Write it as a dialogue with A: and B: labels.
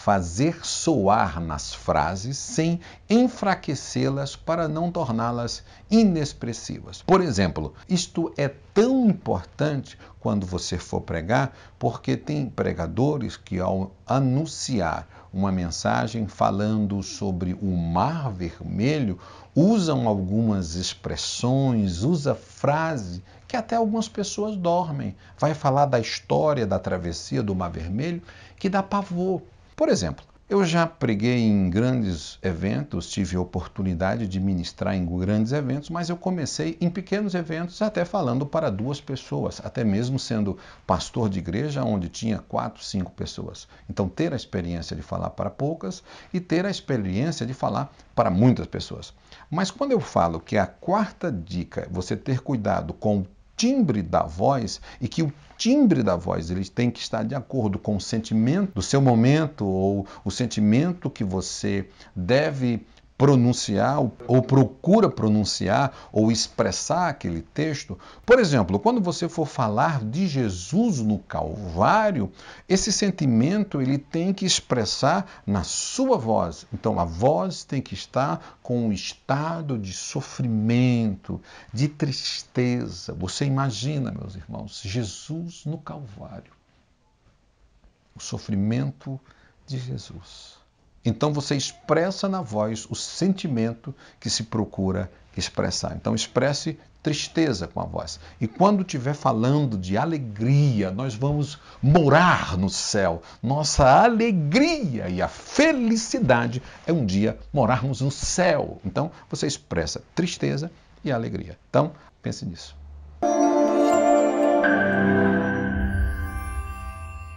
A: fazer soar nas frases sem enfraquecê-las para não torná-las inexpressivas. Por exemplo, isto é tão importante quando você for pregar, porque tem pregadores que, ao anunciar uma mensagem falando sobre o Mar Vermelho, usam algumas expressões, usa frase que até algumas pessoas dormem. Vai falar da história da travessia do Mar Vermelho que dá pavor. Por exemplo, eu já preguei em grandes eventos, tive a oportunidade de ministrar em grandes eventos, mas eu comecei em pequenos eventos, até falando para duas pessoas, até mesmo sendo pastor de igreja, onde tinha quatro, cinco pessoas. Então, ter a experiência de falar para poucas e ter a experiência de falar para muitas pessoas. Mas quando eu falo que a quarta dica é você ter cuidado com o timbre da voz e que o timbre da voz ele tem que estar de acordo com o sentimento do seu momento ou o sentimento que você deve pronunciar ou procura pronunciar ou expressar aquele texto. Por exemplo, quando você for falar de Jesus no Calvário, esse sentimento ele tem que expressar na sua voz. Então a voz tem que estar com um estado de sofrimento, de tristeza. Você imagina, meus irmãos, Jesus no Calvário. O sofrimento de Jesus. Então você expressa na voz o sentimento que se procura expressar. Então expresse tristeza com a voz. E quando estiver falando de alegria, nós vamos morar no céu. Nossa alegria e a felicidade é um dia morarmos no céu. Então você expressa tristeza e alegria. Então pense nisso.